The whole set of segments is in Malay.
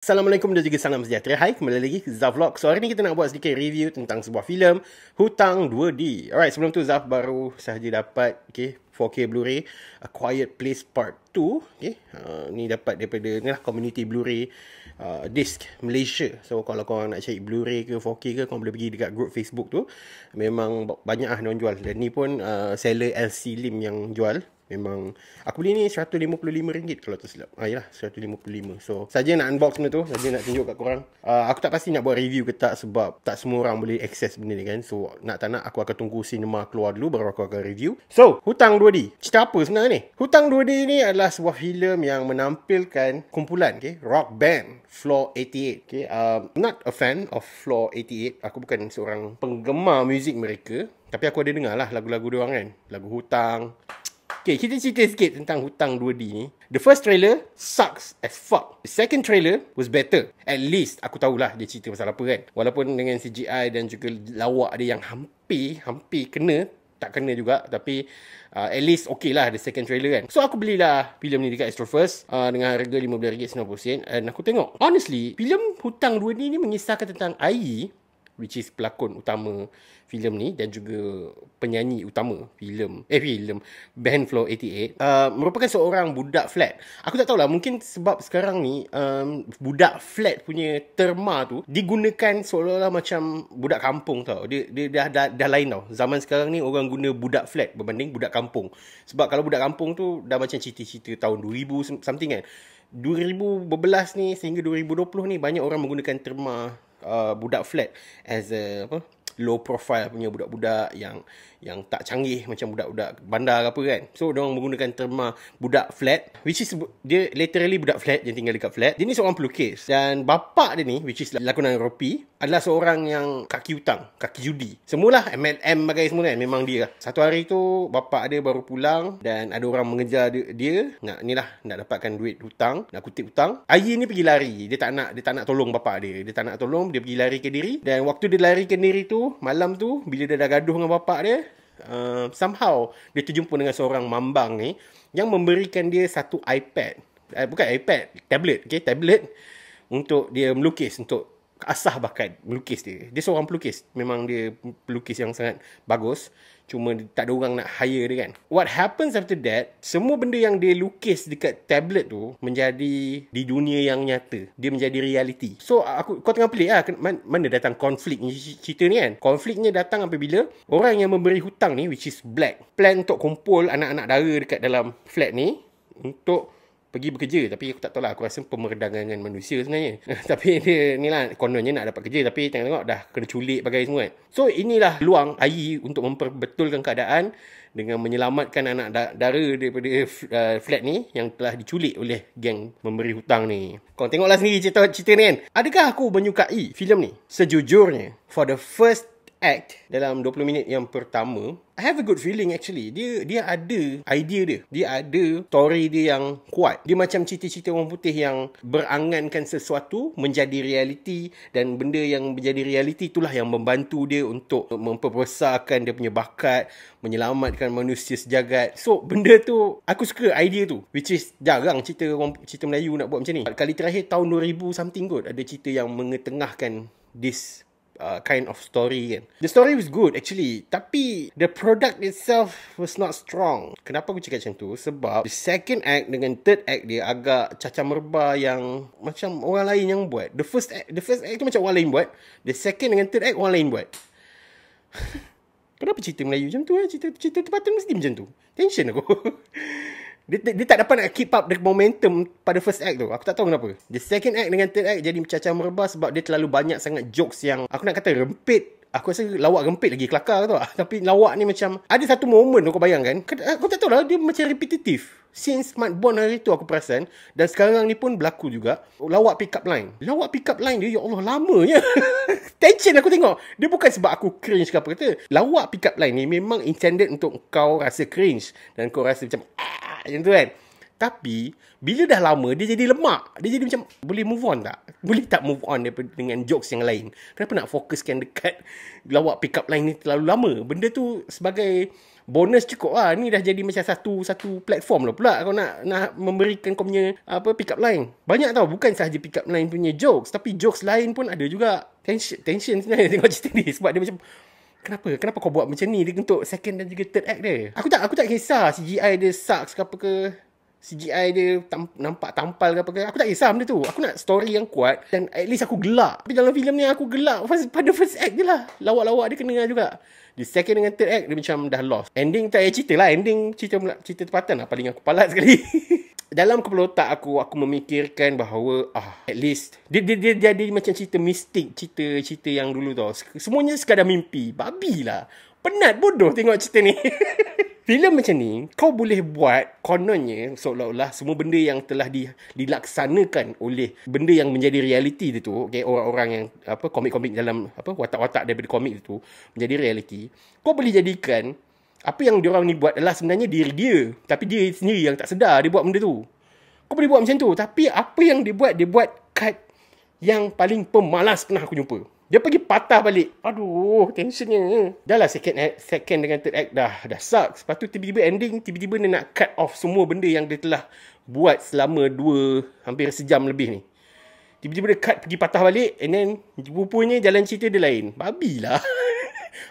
Assalamualaikum dan juga salam sejahtera. Hai, kembali lagi ke Zaf Vlog. So, hari ni kita nak buat sedikit review tentang sebuah filem Hutang 2D. Alright, sebelum tu Zaf baru sahaja dapat okay, 4K Blu-ray A Quiet Place Part 2. Okay, uh, ni dapat daripada ni lah, community Blu-ray uh, disc Malaysia. So, kalau korang nak cari Blu-ray ke 4K ke, korang boleh pergi dekat group Facebook tu. Memang banyak lah orang jual. Dan ni pun uh, seller LC Lim yang jual. Memang aku beli ni RM155 kalau tak silap. Ah yalah RM155. So saja nak unbox benda tu, saja nak tunjuk kat korang. Uh, aku tak pasti nak buat review ke tak sebab tak semua orang boleh access benda ni kan. So nak tak nak aku akan tunggu cinema keluar dulu baru aku akan review. So Hutang 2D. Cerita apa sebenarnya ni? Hutang 2D ni adalah sebuah filem yang menampilkan kumpulan okay? rock band Floor 88. Okay? Uh, not a fan of Floor 88. Aku bukan seorang penggemar muzik mereka. Tapi aku ada dengar lah lagu-lagu dia kan. Lagu Hutang, Okay, kita cerita sikit tentang hutang 2D ni. The first trailer sucks as fuck. The second trailer was better. At least aku tahulah dia cerita pasal apa kan. Walaupun dengan CGI dan juga lawak dia yang hampir, hampir kena. Tak kena juga tapi uh, at least okay lah the second trailer kan. So aku belilah filem ni dekat Astrofirst uh, dengan harga RM15.90 and aku tengok. Honestly, filem hutang 2D ni mengisahkan tentang air e which is pelakon utama filem ni dan juga penyanyi utama filem eh filem Ben Flow 88 uh, merupakan seorang budak flat. Aku tak tahulah mungkin sebab sekarang ni um, budak flat punya terma tu digunakan seolah-olah macam budak kampung tau. Dia dia dah, dah dah lain tau. Zaman sekarang ni orang guna budak flat berbanding budak kampung. Sebab kalau budak kampung tu dah macam cerita-cerita tahun 2000 something kan. 2012 ni sehingga 2020 ni banyak orang menggunakan terma uh, budak flat as a apa low profile punya budak-budak yang yang tak canggih macam budak-budak bandar apa kan. So dia orang menggunakan terma budak flat which is dia literally budak flat yang tinggal dekat flat. Dia ni seorang pelukis dan bapa dia ni which is lakonan Ropi adalah seorang yang kaki hutang, kaki judi. Semualah MLM bagai semua kan memang dia. Lah. Satu hari tu bapa dia baru pulang dan ada orang mengejar dia, dia nak lah nak dapatkan duit hutang, nak kutip hutang. Ayi ni pergi lari. Dia tak nak dia tak nak tolong bapa dia. Dia tak nak tolong, dia pergi lari ke diri dan waktu dia lari ke diri tu malam tu bila dia dah gaduh dengan bapa dia Eh, somehow dia terjumpa dengan seorang mambang ni yang memberikan dia satu iPad. Uh, bukan iPad, tablet. Okay, tablet untuk dia melukis, untuk asah bakat melukis dia. Dia seorang pelukis. Memang dia pelukis yang sangat bagus cuma tak ada orang nak hire dia kan what happens after that semua benda yang dia lukis dekat tablet tu menjadi di dunia yang nyata dia menjadi reality so aku kau tengah pelik lah mana datang konflik ni cerita ni kan konfliknya datang sampai bila orang yang memberi hutang ni which is black plan untuk kumpul anak-anak dara dekat dalam flat ni untuk pergi bekerja tapi aku tak tahu lah aku rasa pemerdagangan manusia sebenarnya tapi dia ni lah kononnya nak dapat kerja tapi tengok tengok dah kena culik bagai semua kan so inilah luang Ai untuk memperbetulkan keadaan dengan menyelamatkan anak dara daripada eh, eh, flat ni yang telah diculik oleh geng memberi hutang ni kau tengoklah sendiri cerita, cerita ni kan adakah aku menyukai filem ni sejujurnya for the first act dalam 20 minit yang pertama I have a good feeling actually dia dia ada idea dia dia ada story dia yang kuat dia macam cerita-cerita orang putih yang berangankan sesuatu menjadi realiti dan benda yang menjadi realiti itulah yang membantu dia untuk memperbesarkan dia punya bakat menyelamatkan manusia sejagat so benda tu aku suka idea tu which is jarang cerita orang cerita Melayu nak buat macam ni kali terakhir tahun 2000 something kot ada cerita yang mengetengahkan this uh, kind of story kan. The story was good actually. Tapi the product itself was not strong. Kenapa aku cakap macam tu? Sebab the second act dengan third act dia agak cacah merba yang macam orang lain yang buat. The first act, the first act tu macam orang lain buat. The second dengan third act orang lain buat. Kenapa cerita Melayu macam tu? Eh? Cerita, cerita tempatan mesti macam tu. Tension aku. dia, dia tak dapat nak keep up the momentum pada first act tu. Aku tak tahu kenapa. The second act dengan third act jadi macam-macam merebah sebab dia terlalu banyak sangat jokes yang aku nak kata rempit Aku rasa lawak rempit lagi kelakar tu lah. Tapi lawak ni macam Ada satu moment tu bayangkan Aku tak tahu lah Dia macam repetitif Since Mat Bon hari tu aku perasan Dan sekarang ni pun berlaku juga Lawak pick up line Lawak pick up line dia Ya Allah lamanya Tension aku tengok Dia bukan sebab aku cringe ke apa kata Lawak pick up line ni Memang intended untuk kau rasa cringe Dan kau rasa macam Aah! kuat macam tu kan. Tapi bila dah lama dia jadi lemak. Dia jadi macam boleh move on tak? Boleh tak move on daripada dengan jokes yang lain? Kenapa nak fokuskan dekat lawak pick up line ni terlalu lama? Benda tu sebagai bonus cukup lah. Ni dah jadi macam satu satu platform lah pula kau nak nak memberikan kau punya apa pick up line. Banyak tau bukan sahaja pick up line punya jokes tapi jokes lain pun ada juga. Tension, tension sebenarnya tengok cerita ni sebab dia macam Kenapa? Kenapa kau buat macam ni untuk second dan juga third act dia? Aku tak aku tak kisah CGI dia sucks ke apa ke. CGI dia tam, nampak tampal ke apa ke. Aku tak kisah benda tu. Aku nak story yang kuat dan at least aku gelak. Tapi dalam filem ni aku gelak first, pada first act je lah. Lawak-lawak dia kena juga. Di second dengan third act dia macam dah lost. Ending tak payah cerita lah. Ending cerita, cerita tempatan lah. Paling aku palat sekali. dalam kepala otak aku aku memikirkan bahawa ah at least dia dia dia jadi macam cerita mistik cerita cerita yang dulu tau semuanya sekadar mimpi babi lah penat bodoh tengok cerita ni Filem macam ni, kau boleh buat kononnya seolah-olah semua benda yang telah di, dilaksanakan oleh benda yang menjadi realiti dia tu, okay, orang-orang yang apa komik-komik dalam apa watak-watak daripada komik itu menjadi realiti. Kau boleh jadikan apa yang diorang ni buat adalah sebenarnya diri dia. Tapi dia sendiri yang tak sedar dia buat benda tu. Kau boleh buat macam tu. Tapi apa yang dia buat, dia buat kad yang paling pemalas pernah aku jumpa. Dia pergi patah balik. Aduh, tensionnya. Dah lah second, act, second dengan third act dah. Dah sucks. Lepas tu tiba-tiba ending, tiba-tiba dia nak cut off semua benda yang dia telah buat selama dua, hampir sejam lebih ni. Tiba-tiba dia cut pergi patah balik and then rupanya jalan cerita dia lain. Babi lah.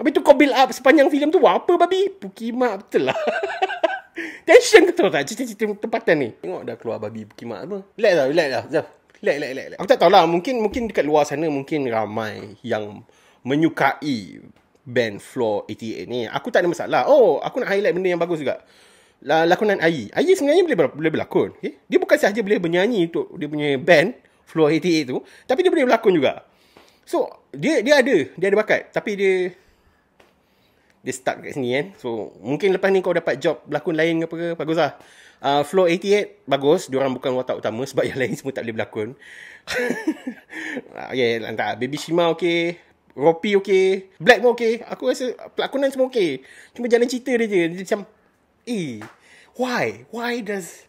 Habis tu kau build up sepanjang filem tu buat apa babi? Pukimak betul lah. Tension betul tak cerita-cerita tempatan ni? Tengok dah keluar babi pukimak apa. Relax lah, relax lah. Zaf. Relax, relax, relax. Aku tak tahu lah. Mungkin, mungkin dekat luar sana mungkin ramai yang menyukai band Floor 88 ni. Aku tak ada masalah. Oh, aku nak highlight benda yang bagus juga. La, lakonan Ayi. Ayi sebenarnya boleh, ber, boleh berlakon. Okay? Dia bukan sahaja boleh bernyanyi untuk dia punya band Floor 88 tu. Tapi dia boleh berlakon juga. So, dia dia ada. Dia ada bakat. Tapi dia dia stuck kat sini kan. So, mungkin lepas ni kau dapat job berlakon lain ke apa ke, bagus lah. Uh, Flow 88, bagus. Diorang bukan watak utama sebab yang lain semua tak boleh berlakon. Ah, okay, lantak. Baby Shima okay. Ropi okay. Black pun okay. Aku rasa pelakonan semua okay. Cuma jalan cerita dia je. Dia macam, eh, why? Why does...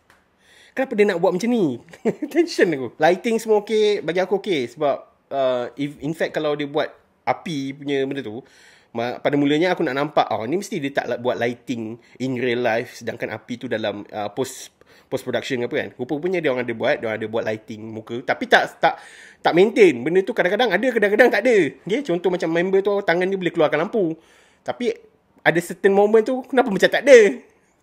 Kenapa dia nak buat macam ni? Tension aku. Lighting semua okay. Bagi aku okay. Sebab, uh, if, in fact, kalau dia buat api punya benda tu, pada mulanya aku nak nampak oh ni mesti dia tak buat lighting in real life sedangkan api tu dalam uh, post post production apa kan rupa-rupanya dia orang ada buat dia orang ada buat lighting muka tapi tak tak tak maintain benda tu kadang-kadang ada kadang-kadang tak ada dia okay? contoh macam member tu tangan dia boleh keluarkan lampu tapi ada certain moment tu kenapa macam tak ada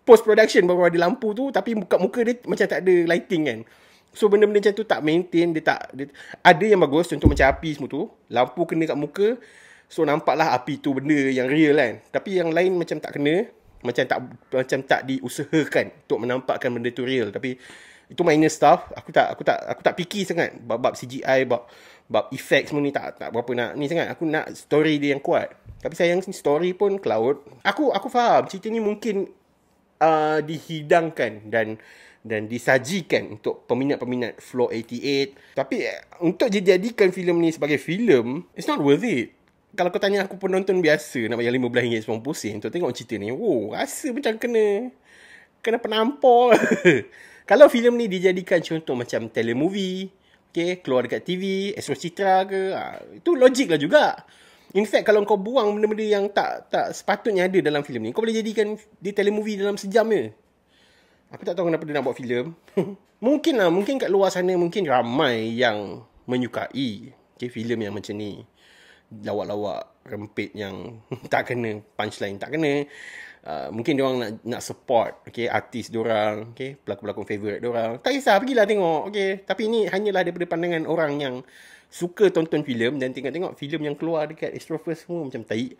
post production baru ada lampu tu tapi muka muka dia macam tak ada lighting kan So benda-benda macam tu tak maintain dia tak dia, ada yang bagus contoh macam api semua tu lampu kena kat muka So nampaklah api tu benda yang real kan. Tapi yang lain macam tak kena, macam tak macam tak diusahakan untuk menampakkan benda tu real. Tapi itu minor stuff. Aku tak aku tak aku tak fikir sangat bab, bab CGI bab bab effects semua ni tak tak berapa nak ni sangat. Aku nak story dia yang kuat. Tapi sayang ni story pun cloud. Aku aku faham cerita ni mungkin uh, dihidangkan dan dan disajikan untuk peminat-peminat Flow 88. Tapi eh, untuk dijadikan filem ni sebagai filem, it's not worth it kalau kau tanya aku penonton biasa nak bayar RM15.90 untuk tengok cerita ni, wow, rasa macam kena kena penampol. kalau filem ni dijadikan contoh macam telemovie, okay, keluar dekat TV, Astro Citra ke, ah, itu logik lah juga. In fact, kalau kau buang benda-benda yang tak tak sepatutnya ada dalam filem ni, kau boleh jadikan dia telemovie dalam sejam je. Aku tak tahu kenapa dia nak buat filem. mungkin lah, mungkin kat luar sana mungkin ramai yang menyukai okay, filem yang macam ni lawak-lawak rempit yang tak kena punchline tak kena uh, mungkin dia orang nak nak support okey artis dia orang okey pelakon-pelakon favorite dia orang tak kisah pergilah tengok okey tapi ini hanyalah daripada pandangan orang yang suka tonton filem dan tengok-tengok filem yang keluar dekat Astroverse semua macam tai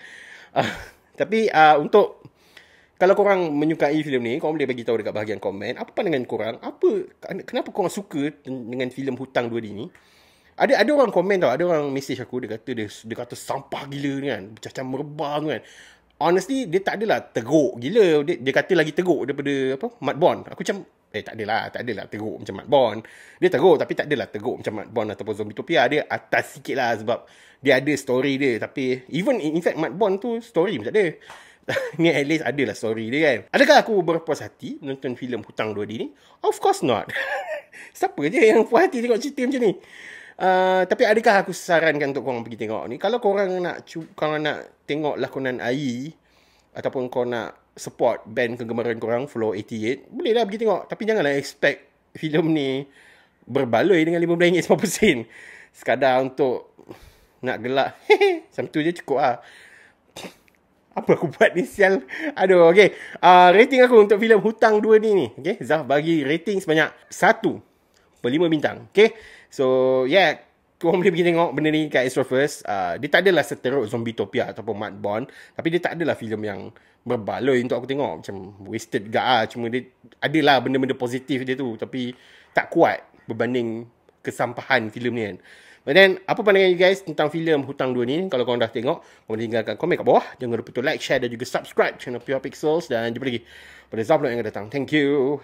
uh, tapi uh, untuk kalau korang menyukai filem ni, korang boleh bagi tahu dekat bahagian komen apa pandangan korang, apa kenapa korang suka dengan filem hutang dua d ni ada ada orang komen tau ada orang message aku dia kata dia dia kata sampah gila ni kan macam merebang kan honestly dia tak adalah teruk gila dia, dia kata lagi teruk daripada apa mat bond aku macam eh tak adalah tak adalah teruk macam mat bond dia teruk tapi tak adalah teruk macam mat bond ataupun zombie topia dia atas sikit lah sebab dia ada story dia tapi even in fact mat bond tu story macam tak ada ni at least adalah story dia kan Adakah aku berpuas hati Menonton filem Hutang 2D ni Of course not Siapa je yang puas hati Tengok cerita macam ni Uh, tapi adakah aku sarankan untuk korang pergi tengok ni? Kalau korang nak korang nak tengok lakonan AI ataupun korang nak support band kegemaran korang Flow 88, boleh lah pergi tengok. Tapi janganlah expect filem ni berbaloi dengan RM15.90. Sekadar untuk nak gelak. Sampai tu je cukup lah. Apa aku buat ni sial? Aduh, okay. Uh, rating aku untuk filem Hutang 2 ni ni. Okay, Zah bagi rating sebanyak 1 per 5 bintang. Okay. So yeah Korang boleh pergi tengok benda ni kat Astrophers uh, ah, Dia tak adalah seteruk Zombietopia ataupun Mudbone Tapi dia tak adalah filem yang berbaloi untuk aku tengok Macam wasted gak lah Cuma dia adalah benda-benda positif dia tu Tapi tak kuat berbanding kesampahan filem ni kan But then, apa pandangan you guys tentang filem Hutang 2 ni? Kalau korang dah tengok, korang boleh tinggalkan komen kat bawah. Jangan lupa untuk like, share dan juga subscribe channel Pure Pixels. Dan jumpa lagi pada Zablon yang akan datang. Thank you.